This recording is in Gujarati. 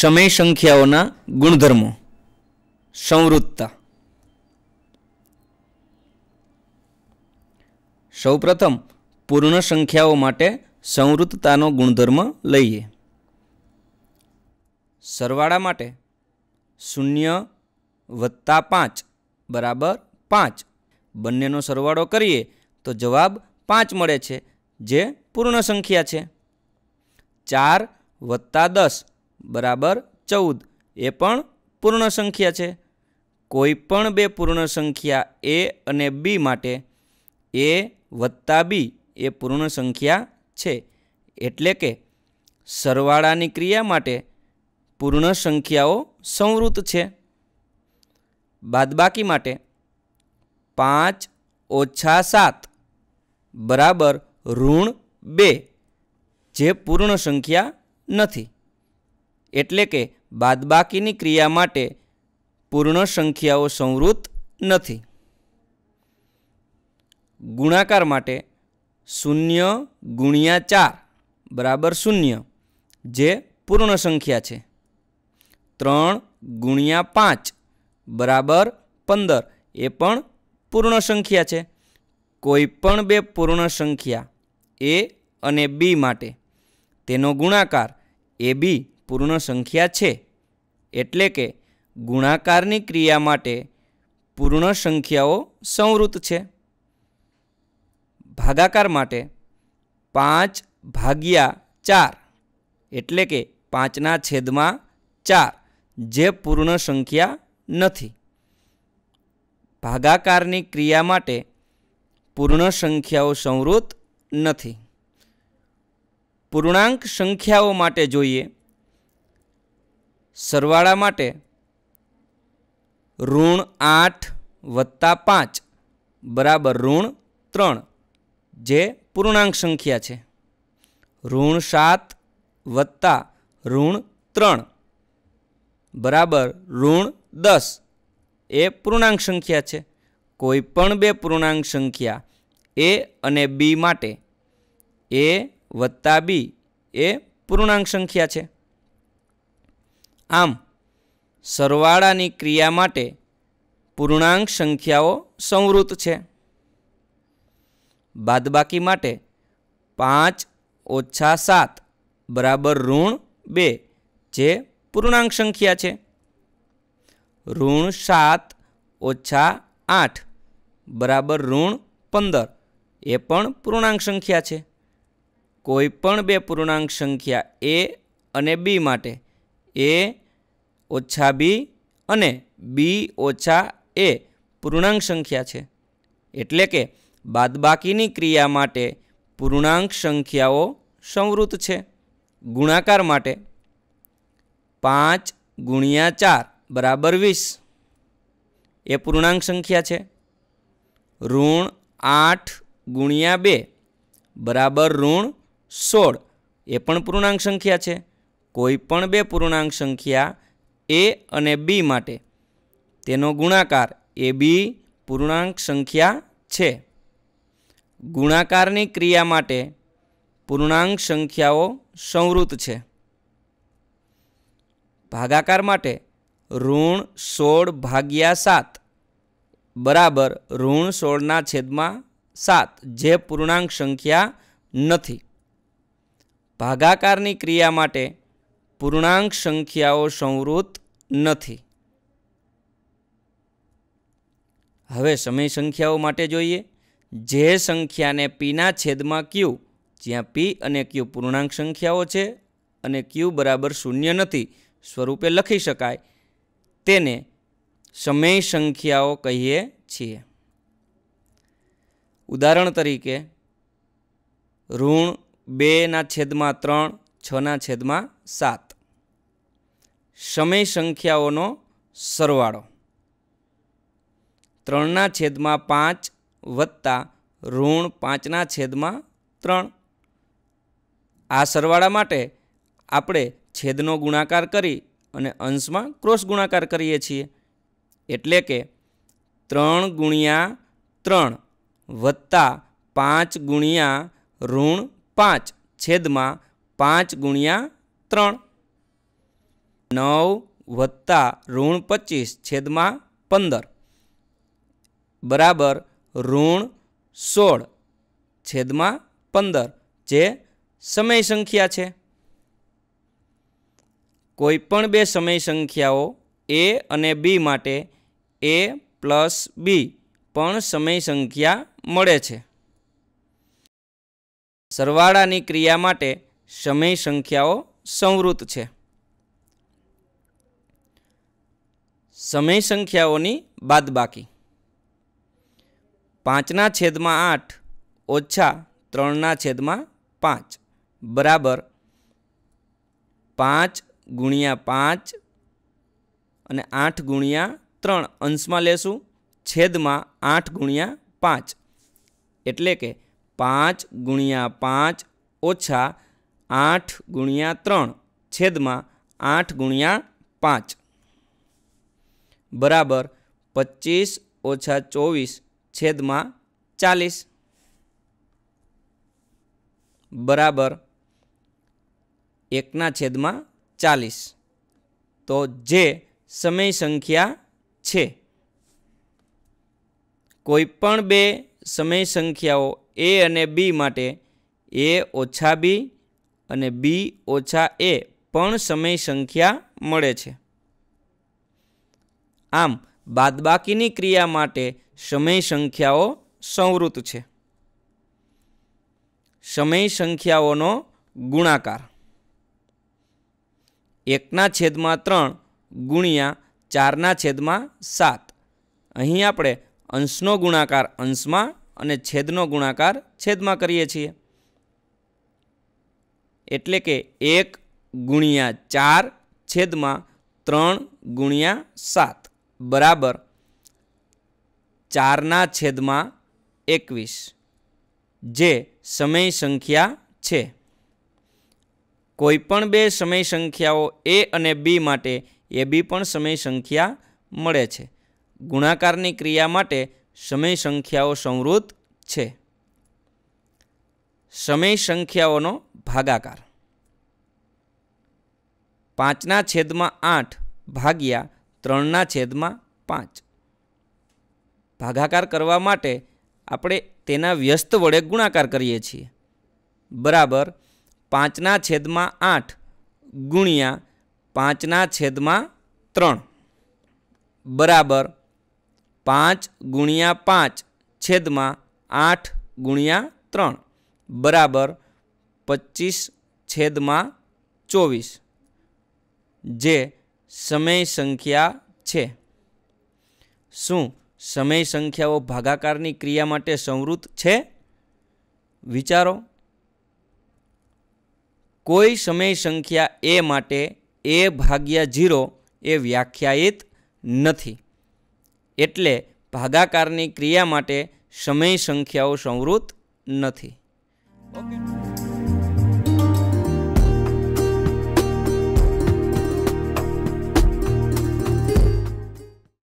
સમય સંખ્યાઓના ગુણધર્મો સંવૃત્તતા સૌપ્રથમ પૂર્ણ સંખ્યાઓ માટે સંવૃત્તતાનો ગુણધર્મ લઈએ સરવાળા માટે શૂન્ય વત્તા પાંચ બરાબર પાંચ બંનેનો સરવાળો કરીએ તો જવાબ પાંચ મળે છે જે પૂર્ણ સંખ્યા છે ચાર વત્તા દસ બરાબર ચૌદ એ પણ પૂર્ણ સંખ્યા છે કોઈ પણ બે પૂર્ણ સંખ્યા એ અને બી માટે એ વત્તા બી એ પૂર્ણ સંખ્યા છે એટલે કે સરવાળાની ક્રિયા માટે પૂર્ણ સંખ્યાઓ સંવૃત છે બાદબાકી માટે પાંચ ઓછા સાત બરાબર ઋણ બે જે પૂર્ણ સંખ્યા નથી એટલે કે બાદબાકીની ક્રિયા માટે પૂર્ણ સંખ્યાઓ સંવૃત નથી ગુણાકાર માટે શૂન્ય ગુણ્યા ચાર બરાબર શૂન્ય જે પૂર્ણ સંખ્યા છે ત્રણ ગુણ્યા પાંચ બરાબર પંદર એ પણ પૂર્ણ સંખ્યા છે કોઈપણ બે પૂર્ણ સંખ્યા એ અને બી માટે તેનો ગુણાકાર એ બી પૂર્ણ સંખ્યા છે એટલે કે ગુણાકારની ક્રિયા માટે પૂર્ણ સંખ્યાઓ સંવૃત છે ભાગાકાર માટે પાંચ ભાગ્યા ચાર એટલે કે પાંચના છેદમાં ચાર જે પૂર્ણ સંખ્યા નથી ભાગાકારની ક્રિયા માટે પૂર્ણ સંખ્યાઓ સંવૃત નથી પૂર્ણાંક સંખ્યાઓ માટે જોઈએ સરવાળા માટે ઋણ આઠ વત્તા પાંચ બરાબર ઋણ ત્રણ જે પૂર્ણાંક સંખ્યા છે ઋણ સાત વત્તા ઋણ ત્રણ બરાબર ઋણ દસ એ પૂર્ણાંક સંખ્યા છે કોઈ પણ બે પૂર્ણાંક સંખ્યા એ અને બી માટે એ વત્તા બી એ પૂર્ણાંક સંખ્યા છે આમ સરવાળાની ક્રિયા માટે પૂર્ણાંક સંખ્યાઓ સંવૃત છે બાદબાકી માટે પાંચ ઓછા સાત બરાબર ઋણ બે જે પૂર્ણાંક સંખ્યા છે ઋણ સાત ઓછા આઠ બરાબર ઋણ પંદર એ પણ પૂર્ણાંક સંખ્યા છે કોઈ પણ બે પૂર્ણાંક સંખ્યા એ અને બી માટે એ ઓછા બી અને બી ઓછા એ પૂર્ણાંક સંખ્યા છે એટલે કે બાદબાકીની ક્રિયા માટે પૂર્ણાંક સંખ્યાઓ સંવૃત છે ગુણાકાર માટે પાંચ ગુણ્યા ચાર બરાબર વીસ એ પૂર્ણાંક સંખ્યા છે ઋણ આઠ ગુણ્યા બે બરાબર ઋણ સોળ એ પણ પૂર્ણાંક સંખ્યા છે કોઈ પણ બે પૂર્ણાંક સંખ્યા એ અને બી માટે તેનો ગુણાકાર એ બી પૂર્ણાંક સંખ્યા છે ગુણાકારની ક્રિયા માટે પૂર્ણાંક સંખ્યાઓ સંવૃત છે ભાગાકાર માટે ઋણ સોળ ભાગ્યા સાત બરાબર ઋણ સોળના છેદમાં સાત જે પૂર્ણાંક સંખ્યા નથી ભાગાકારની ક્રિયા માટે પૂર્ણાંક સંખ્યાઓ સંવૃત નથી હવે સમય સંખ્યાઓ માટે જોઈએ જે સંખ્યાને પીના છેદમાં ક્યુ જ્યાં પી અને ક્યુ પૂર્ણાંક સંખ્યાઓ છે અને ક્યુ બરાબર શૂન્ય નથી સ્વરૂપે લખી શકાય તેને સમય સંખ્યાઓ કહીએ છીએ ઉદાહરણ તરીકે ઋણ બેના છેદમાં ત્રણ છના છેદમાં સાત સમય સંખ્યાઓનો સરવાળો ત્રણના છેદમાં પાંચ વત્તા ઋણ પાંચના છેદમાં ત્રણ આ સરવાળા માટે આપણે છેદનો ગુણાકાર કરી અને અંશમાં ક્રોસ ગુણાકાર કરીએ છીએ એટલે કે ત્રણ ગુણ્યા ત્રણ વત્તા પાંચ ગુણ્યા ઋણ પાંચ છેદમાં પાંચ ગુણ્યા ત્રણ નવ વત્તા ઋણ પચીસ છેદમાં પંદર બરાબર ઋણ સોળ છેદમાં પંદર જે સમય સંખ્યા છે કોઈપણ બે સમય સંખ્યાઓ એ અને બી માટે એ પ્લસ બી પણ સમય સંખ્યા મળે છે સરવાળાની ક્રિયા માટે સમય સંખ્યાઓ સંવૃત છે સમય સંખ્યાઓની બાદબાકી પાંચના છેદમાં આઠ ઓછા ત્રણના છેદમાં પાંચ બરાબર પાંચ ગુણ્યા પાંચ અને આઠ ગુણ્યા ત્રણ અંશમાં લેશું છેદમાં આઠ ગુણ્યા પાંચ એટલે કે પાંચ ગુણ્યા પાંચ ઓછા આઠ ગુણ્યા ત્રણ છેદમાં આઠ ગુણ્યા પાંચ બરાબર પચીસ ઓછા ચોવીસ છેદમાં ચાલીસ બરાબર એકના છેદમાં ચાલીસ તો જે સમય સંખ્યા છે કોઈપણ બે સમય સંખ્યાઓ એ અને બી માટે એ ઓછા બી અને બી ઓછા એ પણ સમય સંખ્યા મળે છે આમ બાદબાકીની ક્રિયા માટે સમય સંખ્યાઓ સંવૃત છે સમય સંખ્યાઓનો ગુણાકાર એકના છેદમાં ત્રણ ગુણ્યા ચારના છેદમાં સાત અહીં આપણે અંશનો ગુણાકાર અંશમાં અને છેદનો ગુણાકાર છેદમાં કરીએ છીએ એટલે કે એક ગુણ્યા ચાર છેદમાં ત્રણ ગુણ્યા સાત બરાબર ચારના છેદમાં એકવીસ જે સમય સંખ્યા છે કોઈપણ બે સમય સંખ્યાઓ એ અને બી માટે એ બી પણ સમય સંખ્યા મળે છે ગુણાકારની ક્રિયા માટે સમય સંખ્યાઓ સંવૃત છે સમય સંખ્યાઓનો ભાગાકાર પાંચના છેદમાં આઠ ભાગ્યા ત્રણના છેદમાં પાંચ ભાગાકાર કરવા માટે આપણે તેના વ્યસ્ત વડે ગુણાકાર કરીએ છીએ બરાબર પાંચના છેદમાં આઠ ગુણ્યા પાંચના છેદમાં ત્રણ બરાબર પાંચ ગુણ્યા પાંચ છેદમાં આઠ ગુણ્યા ત્રણ બરાબર પચીસ છેદમાં ચોવીસ જે સમય સંખ્યા છે શું સમય સંખ્યાઓ ભાગાકારની ક્રિયા માટે સંવૃત છે વિચારો કોઈ સમય સંખ્યા એ માટે એ ભાગ્યા જીરો એ વ્યાખ્યાયિત નથી એટલે ભાગાકારની ક્રિયા માટે સમય સંખ્યાઓ સંવૃત નથી ઓકે